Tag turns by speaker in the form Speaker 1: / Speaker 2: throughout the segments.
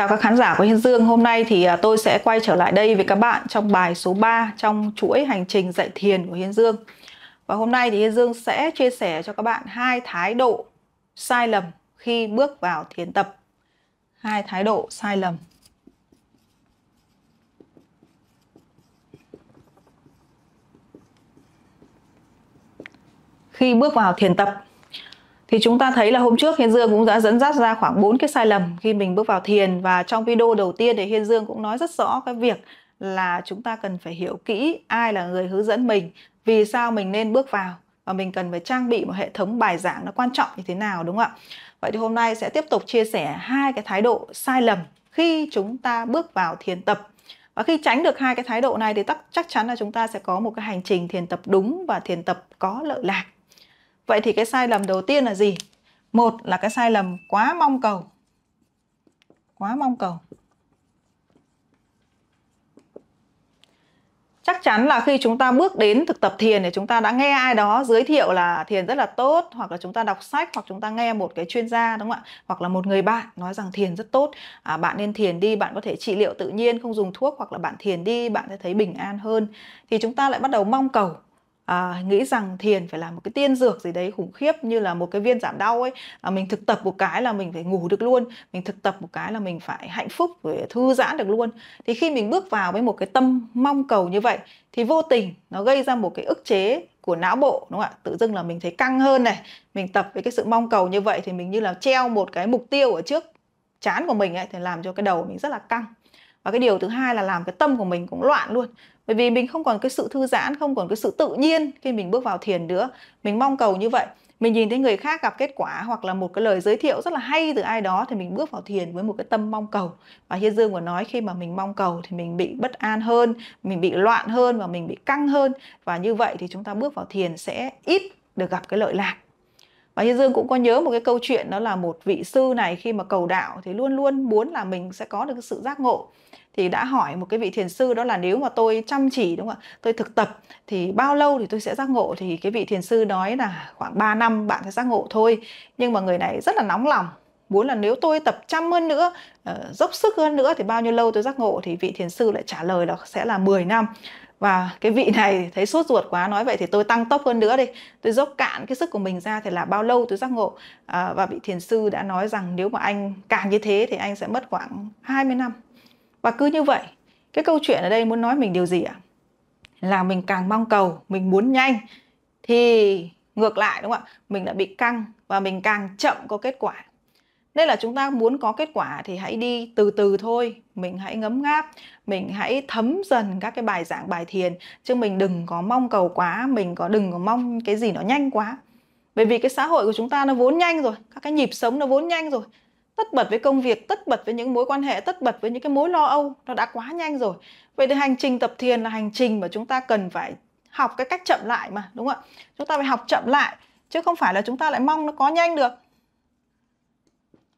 Speaker 1: Chào các khán giả của Hiên Dương, hôm nay thì à, tôi sẽ quay trở lại đây với các bạn trong bài số 3 trong chuỗi hành trình dạy thiền của Hiên Dương. Và hôm nay thì Hiên Dương sẽ chia sẻ cho các bạn hai thái độ sai lầm khi bước vào thiền tập. Hai thái độ sai lầm. Khi bước vào thiền tập thì chúng ta thấy là hôm trước Hiên Dương cũng đã dẫn dắt ra khoảng 4 cái sai lầm khi mình bước vào thiền và trong video đầu tiên thì Hiên Dương cũng nói rất rõ cái việc là chúng ta cần phải hiểu kỹ ai là người hướng dẫn mình, vì sao mình nên bước vào và mình cần phải trang bị một hệ thống bài giảng nó quan trọng như thế nào đúng không ạ? Vậy thì hôm nay sẽ tiếp tục chia sẻ hai cái thái độ sai lầm khi chúng ta bước vào thiền tập. Và khi tránh được hai cái thái độ này thì chắc chắn là chúng ta sẽ có một cái hành trình thiền tập đúng và thiền tập có lợi lạc. Vậy thì cái sai lầm đầu tiên là gì? Một là cái sai lầm quá mong cầu. Quá mong cầu. chắc chắn là khi chúng ta bước đến thực tập thiền thì chúng ta đã nghe ai đó giới thiệu là thiền rất là tốt hoặc là chúng ta đọc sách hoặc chúng ta nghe một cái chuyên gia đúng không ạ hoặc là một người bạn nói rằng thiền rất tốt à, bạn nên thiền đi bạn có thể trị liệu tự nhiên không dùng thuốc hoặc là bạn thiền đi bạn sẽ thấy bình an hơn thì chúng ta lại bắt đầu mong cầu à, nghĩ rằng thiền phải là một cái tiên dược gì đấy khủng khiếp như là một cái viên giảm đau ấy à, mình thực tập một cái là mình phải ngủ được luôn mình thực tập một cái là mình phải hạnh phúc phải thư giãn được luôn thì khi mình bước vào với một cái tâm mong cầu như vậy thì vô tình nó gây ra một cái ức chế của não bộ đúng không ạ tự dưng là mình thấy căng hơn này mình tập với cái sự mong cầu như vậy thì mình như là treo một cái mục tiêu ở trước chán của mình ấy thì làm cho cái đầu mình rất là căng và cái điều thứ hai là làm cái tâm của mình cũng loạn luôn bởi vì mình không còn cái sự thư giãn không còn cái sự tự nhiên khi mình bước vào thiền nữa mình mong cầu như vậy mình nhìn thấy người khác gặp kết quả hoặc là một cái lời giới thiệu rất là hay từ ai đó thì mình bước vào thiền với một cái tâm mong cầu và hiên dương còn nói khi mà mình mong cầu thì mình bị bất an hơn mình bị loạn hơn và mình bị căng hơn và như vậy thì chúng ta bước vào thiền sẽ ít được gặp cái lợi lạc và Hiên Dương cũng có nhớ một cái câu chuyện đó là một vị sư này khi mà cầu đạo thì luôn luôn muốn là mình sẽ có được cái sự giác ngộ thì đã hỏi một cái vị thiền sư đó là nếu mà tôi chăm chỉ đúng không ạ tôi thực tập thì bao lâu thì tôi sẽ giác ngộ thì cái vị thiền sư nói là khoảng 3 năm bạn sẽ giác ngộ thôi nhưng mà người này rất là nóng lòng muốn là nếu tôi tập chăm hơn nữa ờ, dốc sức hơn nữa thì bao nhiêu lâu tôi giác ngộ thì vị thiền sư lại trả lời là sẽ là 10 năm và cái vị này thấy sốt ruột quá nói vậy thì tôi tăng tốc hơn nữa đi tôi dốc cạn cái sức của mình ra thì là bao lâu tôi giác ngộ à, và vị thiền sư đã nói rằng nếu mà anh càng như thế thì anh sẽ mất khoảng 20 năm và cứ như vậy cái câu chuyện ở đây muốn nói mình điều gì ạ à? là mình càng mong cầu mình muốn nhanh thì ngược lại đúng không ạ mình đã bị căng và mình càng chậm có kết quả nên là chúng ta muốn có kết quả thì hãy đi từ từ thôi mình hãy ngấm ngáp mình hãy thấm dần các cái bài giảng bài thiền chứ mình đừng có mong cầu quá mình có đừng có mong cái gì nó nhanh quá bởi vì cái xã hội của chúng ta nó vốn nhanh rồi các cái nhịp sống nó vốn nhanh rồi tất bật với công việc tất bật với những mối quan hệ tất bật với những cái mối lo âu nó đã quá nhanh rồi vậy thì hành trình tập thiền là hành trình mà chúng ta cần phải học cái cách chậm lại mà đúng không ạ chúng ta phải học chậm lại chứ không phải là chúng ta lại mong nó có nhanh được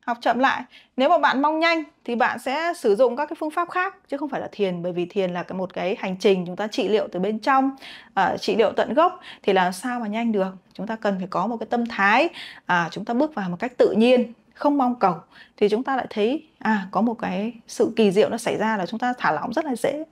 Speaker 1: học chậm lại nếu mà bạn mong nhanh thì bạn sẽ sử dụng các cái phương pháp khác chứ không phải là thiền bởi vì thiền là cái một cái hành trình chúng ta trị liệu từ bên trong uh, trị liệu tận gốc thì làm sao mà nhanh được chúng ta cần phải có một cái tâm thái uh, chúng ta bước vào một cách tự nhiên không mong cầu thì chúng ta lại thấy à có một cái sự kỳ diệu nó xảy ra là chúng ta thả lỏng rất là dễ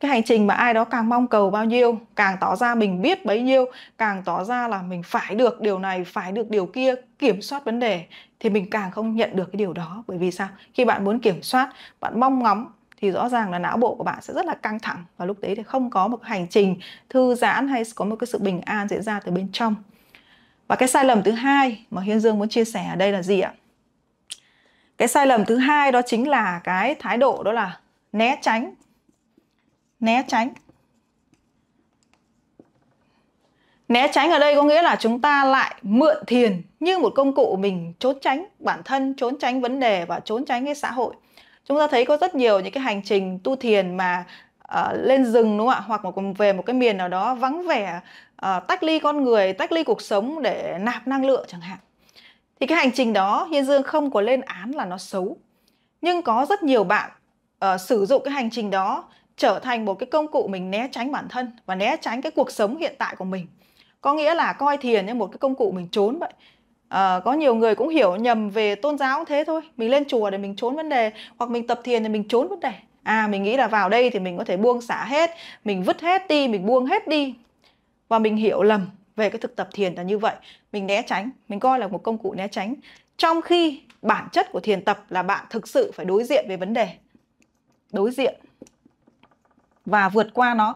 Speaker 1: cái hành trình mà ai đó càng mong cầu bao nhiêu càng tỏ ra mình biết bấy nhiêu càng tỏ ra là mình phải được điều này phải được điều kia kiểm soát vấn đề thì mình càng không nhận được cái điều đó bởi vì sao khi bạn muốn kiểm soát bạn mong ngóng thì rõ ràng là não bộ của bạn sẽ rất là căng thẳng và lúc đấy thì không có một hành trình thư giãn hay có một cái sự bình an diễn ra từ bên trong và cái sai lầm thứ hai mà hiên dương muốn chia sẻ ở đây là gì ạ cái sai lầm thứ hai đó chính là cái thái độ đó là né tránh né tránh né tránh ở đây có nghĩa là chúng ta lại mượn thiền như một công cụ mình trốn tránh bản thân trốn tránh vấn đề và trốn tránh cái xã hội chúng ta thấy có rất nhiều những cái hành trình tu thiền mà uh, lên rừng đúng không ạ hoặc một về một cái miền nào đó vắng vẻ uh, tách ly con người tách ly cuộc sống để nạp năng lượng chẳng hạn thì cái hành trình đó Hiên Dương không có lên án là nó xấu nhưng có rất nhiều bạn uh, sử dụng cái hành trình đó trở thành một cái công cụ mình né tránh bản thân và né tránh cái cuộc sống hiện tại của mình có nghĩa là coi thiền như một cái công cụ mình trốn vậy à, có nhiều người cũng hiểu nhầm về tôn giáo thế thôi mình lên chùa để mình trốn vấn đề hoặc mình tập thiền để mình trốn vấn đề à mình nghĩ là vào đây thì mình có thể buông xả hết mình vứt hết đi mình buông hết đi và mình hiểu lầm về cái thực tập thiền là như vậy mình né tránh mình coi là một công cụ né tránh trong khi bản chất của thiền tập là bạn thực sự phải đối diện với vấn đề đối diện và vượt qua nó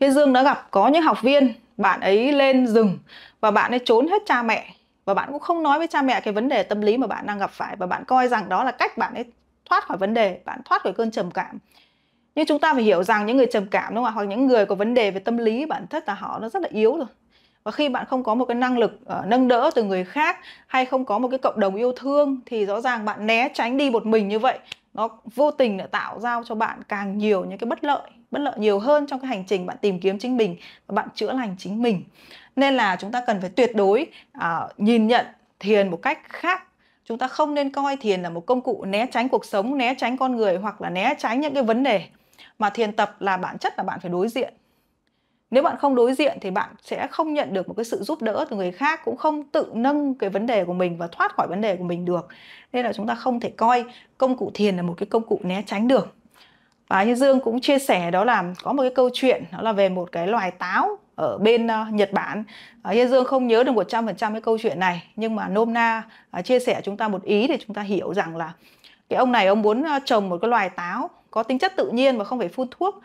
Speaker 1: Hiên Dương đã gặp có những học viên bạn ấy lên rừng và bạn ấy trốn hết cha mẹ và bạn cũng không nói với cha mẹ cái vấn đề tâm lý mà bạn đang gặp phải và bạn coi rằng đó là cách bạn ấy thoát khỏi vấn đề, bạn thoát khỏi cơn trầm cảm nhưng chúng ta phải hiểu rằng những người trầm cảm đúng không ạ hoặc những người có vấn đề về tâm lý bản thân là họ nó rất là yếu rồi và khi bạn không có một cái năng lực uh, nâng đỡ từ người khác hay không có một cái cộng đồng yêu thương thì rõ ràng bạn né tránh đi một mình như vậy nó vô tình đã tạo ra cho bạn càng nhiều những cái bất lợi bất lợi nhiều hơn trong cái hành trình bạn tìm kiếm chính mình và bạn chữa lành chính mình nên là chúng ta cần phải tuyệt đối à, nhìn nhận thiền một cách khác chúng ta không nên coi thiền là một công cụ né tránh cuộc sống né tránh con người hoặc là né tránh những cái vấn đề mà thiền tập là bản chất là bạn phải đối diện nếu bạn không đối diện thì bạn sẽ không nhận được một cái sự giúp đỡ từ người khác cũng không tự nâng cái vấn đề của mình và thoát khỏi vấn đề của mình được nên là chúng ta không thể coi công cụ thiền là một cái công cụ né tránh được và như dương cũng chia sẻ đó là có một cái câu chuyện đó là về một cái loài táo ở bên uh, Nhật Bản. Uh, Dương không nhớ được 100% cái câu chuyện này nhưng mà nôm na uh, chia sẻ chúng ta một ý để chúng ta hiểu rằng là cái ông này ông muốn ờ, trồng một cái loài táo có tính chất tự nhiên và không phải phun thuốc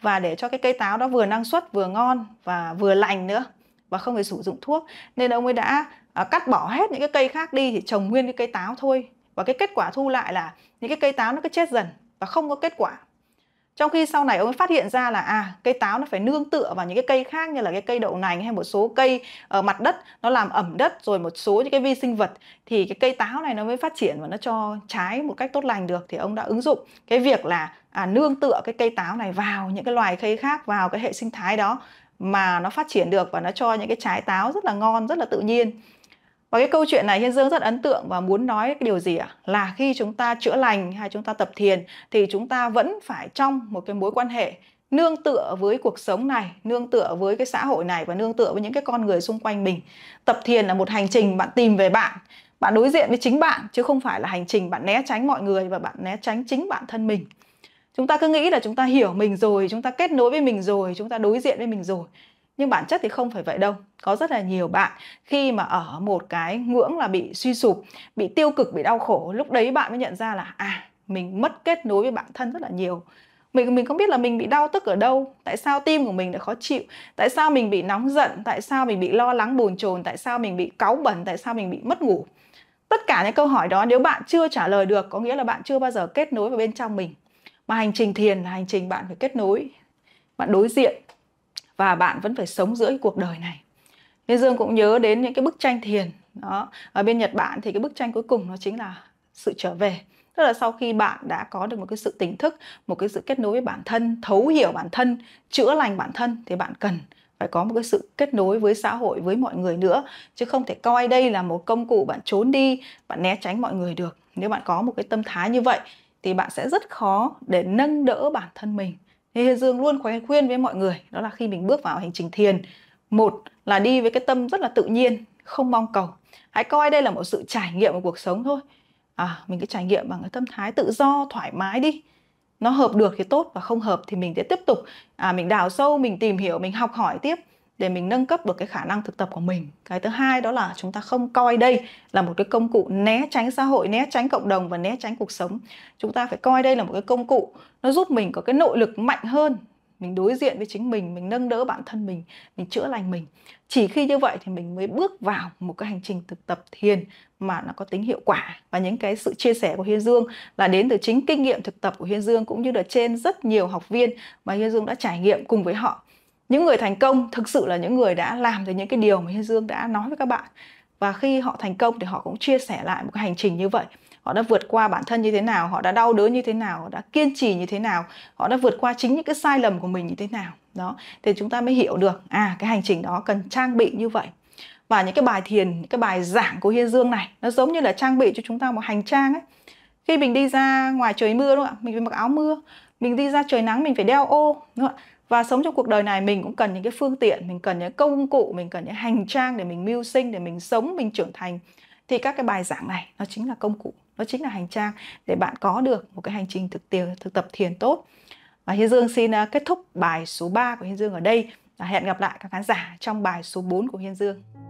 Speaker 1: và để cho cái cây táo đó vừa năng suất vừa ngon và vừa lành nữa và không phải sử dụng thuốc nên ông ấy đã à, cắt bỏ hết những cái cây khác đi thì trồng nguyên cái cây táo thôi và cái kết quả thu lại là những cái cây táo nó cứ chết dần và không có kết quả trong khi sau này ông ấy phát hiện ra là à cây táo nó phải nương tựa vào những cái cây khác như là cái cây đậu nành hay một số cây ở mặt đất nó làm ẩm đất rồi một số những cái vi sinh vật thì cái cây táo này nó mới phát triển và nó cho trái một cách tốt lành được thì ông đã ứng dụng cái việc là à, nương tựa cái cây táo này vào những cái loài cây khác vào cái hệ sinh thái đó mà nó phát triển được và nó cho những cái trái táo rất là ngon rất là tự nhiên và cái câu chuyện này Hiên Dương rất ấn tượng và muốn nói cái điều gì ạ? À? Là khi chúng ta chữa lành hay chúng ta tập thiền thì chúng ta vẫn phải trong một cái mối quan hệ nương tựa với cuộc sống này, nương tựa với cái xã hội này và nương tựa với những cái con người xung quanh mình. Tập thiền là một hành trình bạn tìm về bạn, bạn đối diện với chính bạn chứ không phải là hành trình bạn né tránh mọi người và bạn né tránh chính bản thân mình. Chúng ta cứ nghĩ là chúng ta hiểu mình rồi, chúng ta kết nối với mình rồi, chúng ta đối diện với mình rồi nhưng bản chất thì không phải vậy đâu có rất là nhiều bạn khi mà ở một cái ngưỡng là bị suy sụp bị tiêu cực bị đau khổ lúc đấy bạn mới nhận ra là à mình mất kết nối với bản thân rất là nhiều mình mình không biết là mình bị đau tức ở đâu tại sao tim của mình lại khó chịu tại sao mình bị nóng giận tại sao mình bị lo lắng bồn chồn tại sao mình bị cáu bẩn tại sao mình bị mất ngủ tất cả những câu hỏi đó nếu bạn chưa trả lời được có nghĩa là bạn chưa bao giờ kết nối vào bên trong mình mà hành trình thiền là hành trình bạn phải kết nối bạn đối diện và bạn vẫn phải sống giữa cuộc đời này nên dương cũng nhớ đến những cái bức tranh thiền đó ở bên nhật bản thì cái bức tranh cuối cùng nó chính là sự trở về tức là sau khi bạn đã có được một cái sự tỉnh thức một cái sự kết nối với bản thân thấu hiểu bản thân chữa lành bản thân thì bạn cần phải có một cái sự kết nối với xã hội với mọi người nữa chứ không thể coi đây là một công cụ bạn trốn đi bạn né tránh mọi người được nếu bạn có một cái tâm thái như vậy thì bạn sẽ rất khó để nâng đỡ bản thân mình Thế Dương luôn khuyên khuyên với mọi người đó là khi mình bước vào hành trình thiền, một là đi với cái tâm rất là tự nhiên, không mong cầu. Hãy coi đây là một sự trải nghiệm của cuộc sống thôi. À, mình cứ trải nghiệm bằng cái tâm thái tự do, thoải mái đi. Nó hợp được thì tốt và không hợp thì mình sẽ tiếp tục à, mình đào sâu, mình tìm hiểu, mình học hỏi tiếp để mình nâng cấp được cái khả năng thực tập của mình cái thứ hai đó là chúng ta không coi đây là một cái công cụ né tránh xã hội né tránh cộng đồng và né tránh cuộc sống chúng ta phải coi đây là một cái công cụ nó giúp mình có cái nội lực mạnh hơn mình đối diện với chính mình mình nâng đỡ bản thân mình mình chữa lành mình chỉ khi như vậy thì mình mới bước vào một cái hành trình thực tập thiền mà nó có tính hiệu quả và những cái sự chia sẻ của hiên dương là đến từ chính kinh nghiệm thực tập của hiên dương cũng như là trên rất nhiều học viên mà hiên dương đã trải nghiệm cùng với họ những người thành công thực sự là những người đã làm được những cái điều mà hiên dương đã nói với các bạn và khi họ thành công thì họ cũng chia sẻ lại một cái hành trình như vậy họ đã vượt qua bản thân như thế nào họ đã đau đớn như thế nào họ đã kiên trì như thế nào họ đã vượt qua chính những cái sai lầm của mình như thế nào đó thì chúng ta mới hiểu được à cái hành trình đó cần trang bị như vậy và những cái bài thiền những cái bài giảng của hiên dương này nó giống như là trang bị cho chúng ta một hành trang ấy khi mình đi ra ngoài trời mưa đúng không ạ mình phải mặc áo mưa mình đi ra trời nắng mình phải đeo ô đúng không ạ và sống trong cuộc đời này mình cũng cần những cái phương tiện mình cần những công cụ mình cần những hành trang để mình mưu sinh để mình sống mình trưởng thành thì các cái bài giảng này nó chính là công cụ nó chính là hành trang để bạn có được một cái hành trình thực tiều thực tập thiền tốt và Hiên Dương xin à, kết thúc bài số 3 của Hiên Dương ở đây và hẹn gặp lại các khán giả trong bài số 4 của Hiên Dương.